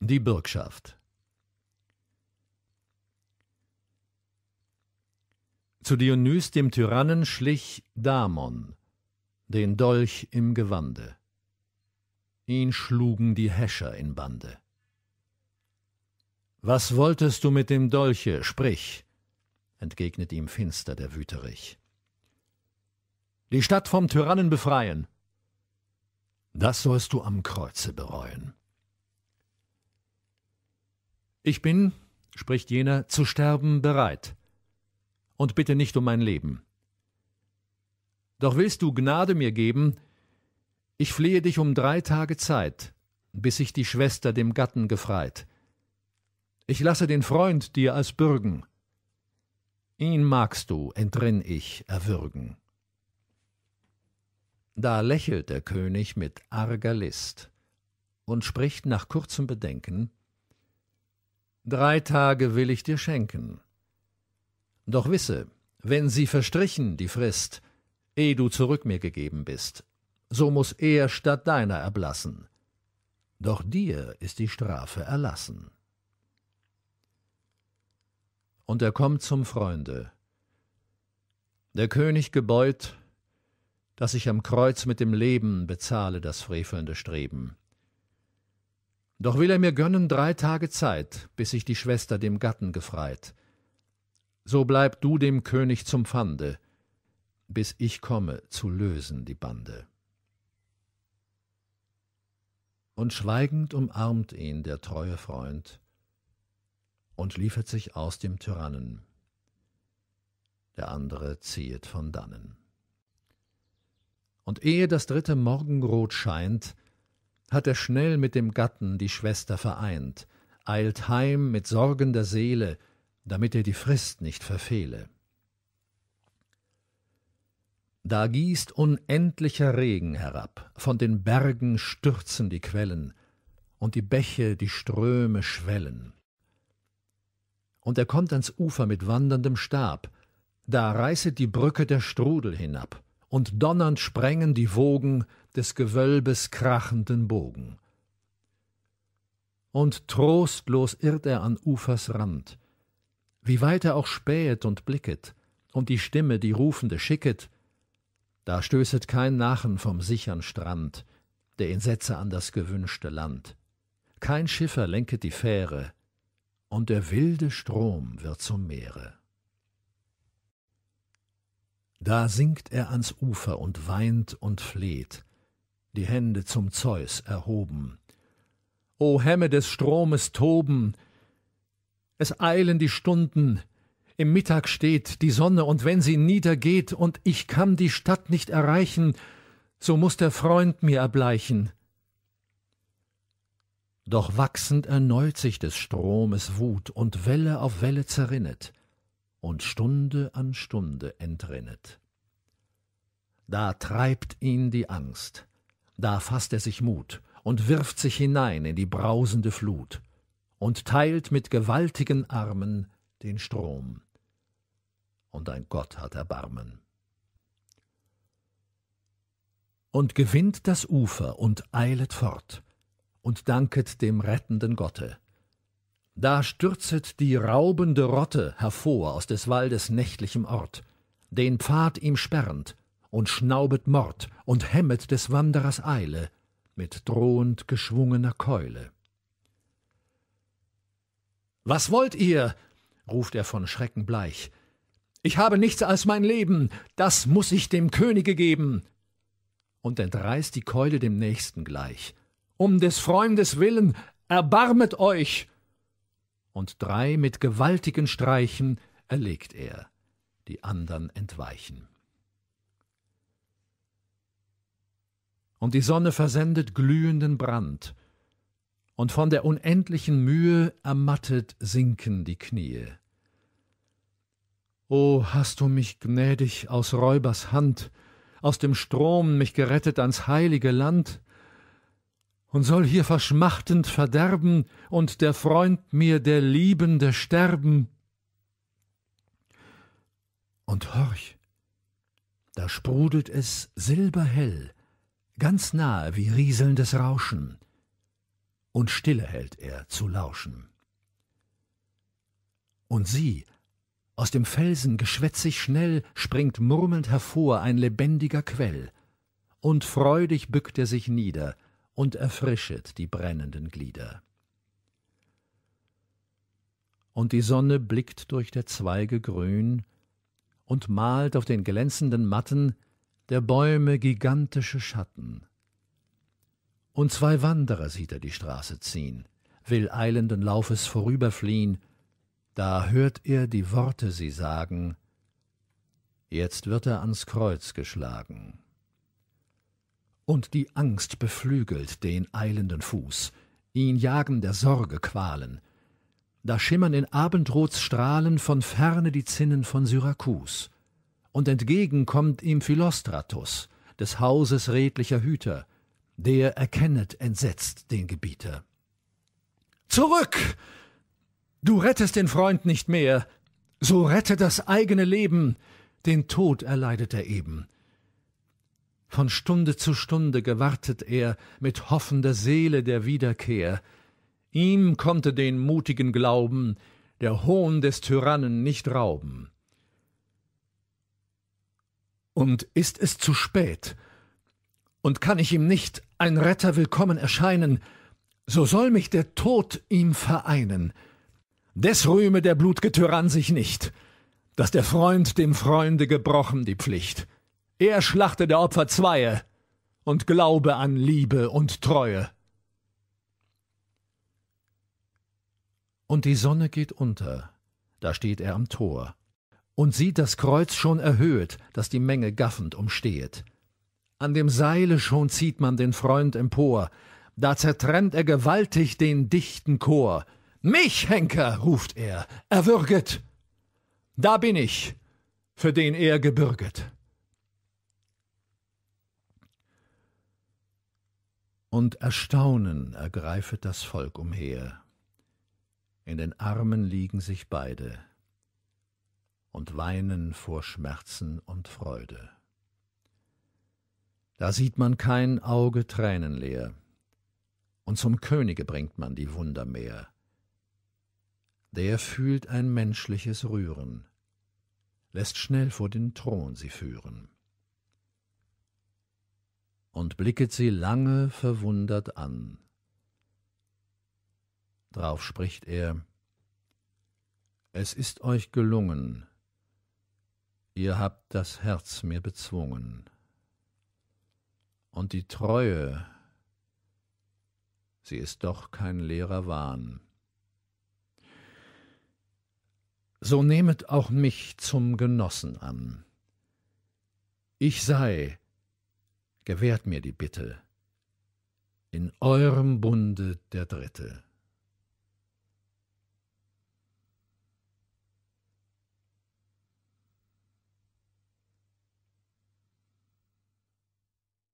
Die Bürgschaft Zu Dionys dem Tyrannen schlich Damon, den Dolch im Gewande. Ihn schlugen die Häscher in Bande. Was wolltest du mit dem Dolche, sprich, entgegnet ihm finster der Wüterich. Die Stadt vom Tyrannen befreien. Das sollst du am Kreuze bereuen. Ich bin, spricht jener, zu sterben bereit. Und bitte nicht um mein Leben. Doch willst du Gnade mir geben? Ich flehe dich um drei Tage Zeit, bis sich die Schwester dem Gatten gefreit. Ich lasse den Freund dir als Bürgen. Ihn magst du, entrinn ich, erwürgen. Da lächelt der König mit arger List und spricht nach kurzem Bedenken Drei Tage will ich dir schenken. Doch wisse, wenn sie verstrichen, die Frist, eh du zurück mir gegeben bist, so muß er statt deiner erblassen. Doch dir ist die Strafe erlassen. Und er kommt zum Freunde. Der König gebeut, dass ich am Kreuz mit dem Leben bezahle das frevelnde Streben. Doch will er mir gönnen drei Tage Zeit, bis sich die Schwester dem Gatten gefreit. So bleib du dem König zum Pfande, bis ich komme zu lösen die Bande. Und schweigend umarmt ihn der treue Freund und liefert sich aus dem Tyrannen. Der andere ziehet von dannen. Und ehe das dritte Morgenrot scheint, hat er schnell mit dem Gatten die Schwester vereint, eilt heim mit sorgender Seele, damit er die Frist nicht verfehle. Da gießt unendlicher Regen herab, von den Bergen stürzen die Quellen, und die Bäche, die Ströme schwellen. Und er kommt ans Ufer mit wanderndem Stab, da reißet die Brücke der Strudel hinab, und donnernd sprengen die Wogen des Gewölbes krachenden Bogen. Und trostlos irrt er an Ufers Rand, wie weit er auch spähet und blicket, und die Stimme, die Rufende schicket, da stößet kein Nachen vom sichern Strand, der ihn setze an das gewünschte Land. Kein Schiffer lenket die Fähre, und der wilde Strom wird zum Meere. Da sinkt er ans Ufer und weint und fleht, die Hände zum Zeus erhoben. O Hemme des Stromes toben! Es eilen die Stunden, im Mittag steht die Sonne, und wenn sie niedergeht und ich kann die Stadt nicht erreichen, so muß der Freund mir erbleichen. Doch wachsend erneut sich des Stromes Wut und Welle auf Welle zerrinnet und Stunde an Stunde entrinnet. Da treibt ihn die Angst, da fasst er sich Mut und wirft sich hinein in die brausende Flut und teilt mit gewaltigen Armen den Strom. Und ein Gott hat Erbarmen. Und gewinnt das Ufer und eilet fort und danket dem rettenden Gotte da stürzet die raubende Rotte hervor aus des Waldes nächtlichem Ort, den Pfad ihm sperrend, und schnaubet Mord und hemmet des Wanderers Eile mit drohend geschwungener Keule. Was wollt ihr? ruft er von Schrecken bleich. Ich habe nichts als mein Leben, das muß ich dem Könige geben. Und entreißt die Keule dem Nächsten gleich. Um des Freundes willen, erbarmet euch! und drei mit gewaltigen Streichen erlegt er, die andern entweichen. Und die Sonne versendet glühenden Brand, und von der unendlichen Mühe ermattet sinken die Knie. O hast du mich gnädig aus Räubers Hand, aus dem Strom mich gerettet ans heilige Land, und soll hier verschmachtend verderben und der Freund mir der Liebende sterben. Und horch, da sprudelt es silberhell, ganz nahe wie rieselndes Rauschen, und stille hält er zu lauschen. Und sieh, aus dem Felsen geschwätzig schnell springt murmelnd hervor ein lebendiger Quell, und freudig bückt er sich nieder, und erfrischet die brennenden Glieder. Und die Sonne blickt durch der Zweige grün und malt auf den glänzenden Matten der Bäume gigantische Schatten. Und zwei Wanderer sieht er die Straße ziehen, will eilenden Laufes vorüberfliehen, da hört er die Worte sie sagen, Jetzt wird er ans Kreuz geschlagen und die Angst beflügelt den eilenden Fuß, ihn jagen der Sorge Qualen. Da schimmern in Abendrots Strahlen von ferne die Zinnen von Syrakus. Und entgegen kommt ihm Philostratus, des Hauses redlicher Hüter, der erkennet entsetzt den Gebieter. Zurück! Du rettest den Freund nicht mehr, so rette das eigene Leben, den Tod erleidet er eben. Von Stunde zu Stunde gewartet er mit hoffender Seele der Wiederkehr. Ihm konnte den mutigen Glauben der Hohn des Tyrannen nicht rauben. Und ist es zu spät, und kann ich ihm nicht ein Retter willkommen erscheinen, so soll mich der Tod ihm vereinen. Des rühme der blutge Tyrann sich nicht, dass der Freund dem Freunde gebrochen die Pflicht. Er schlachte der Opfer zweie und glaube an Liebe und Treue. Und die Sonne geht unter, da steht er am Tor und sieht das Kreuz schon erhöht, das die Menge gaffend umstehet. An dem Seile schon zieht man den Freund empor, da zertrennt er gewaltig den dichten Chor. Mich, Henker, ruft er, erwürget! Da bin ich, für den er gebürget. und Erstaunen ergreifet das Volk umher. In den Armen liegen sich beide und weinen vor Schmerzen und Freude. Da sieht man kein Auge tränenleer, und zum Könige bringt man die Wunder mehr. Der fühlt ein menschliches Rühren, lässt schnell vor den Thron sie führen und blicket sie lange verwundert an. Drauf spricht er Es ist euch gelungen, ihr habt das Herz mir bezwungen. Und die Treue, sie ist doch kein leerer Wahn. So nehmet auch mich zum Genossen an. Ich sei, gewährt mir die Bitte. In eurem Bunde der Dritte.